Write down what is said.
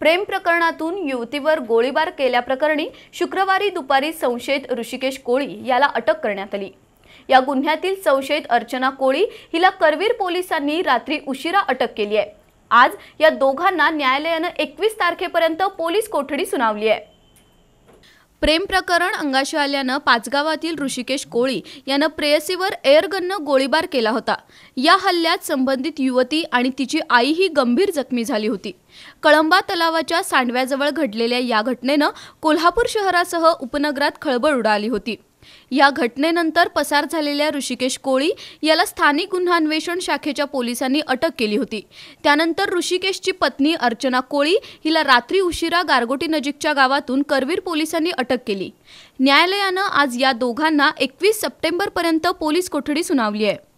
प्रेम प्रकरणातून युवतीवर गोळीबार केल्याप्रकरणी शुक्रवारी दुपारी संशयित ऋषिकेश कोळी याला अटक करण्यात आली या गुन्ह्यातील संशयित अर्चना कोळी हिला करवीर पोलिसांनी रात्री उशिरा अटक केली आहे आज या दोघांना न्यायालयानं एकवीस तारखेपर्यंत पोलीस कोठडी सुनावली आहे प्रेम प्रकरण अंगाशी आल्यानं पाचगावातील ऋषिकेश कोळी यानं प्रेयसीवर एअरगननं गोळीबार केला होता या हल्ल्यात संबंधित युवती आणि तिची आईही गंभीर जखमी झाली होती कळंबा तलावाच्या सांडव्याजवळ घडलेल्या या घटनेनं कोल्हापूर शहरासह उपनगरात खळबळ उडाली होती या घटनेनंतर पसार झालेल्या ऋषिकेश कोळी याला स्थानिक गुन्हा अन्वेषण शाखेच्या पोलिसांनी अटक केली होती त्यानंतर ऋषिकेशची पत्नी अर्चना कोळी हिला रात्री उशिरा गारगोटी नजीकच्या गावातून करवीर पोलिसांनी अटक केली न्यायालयानं आज या दोघांना एकवीस सप्टेंबरपर्यंत पोलीस कोठडी सुनावली आहे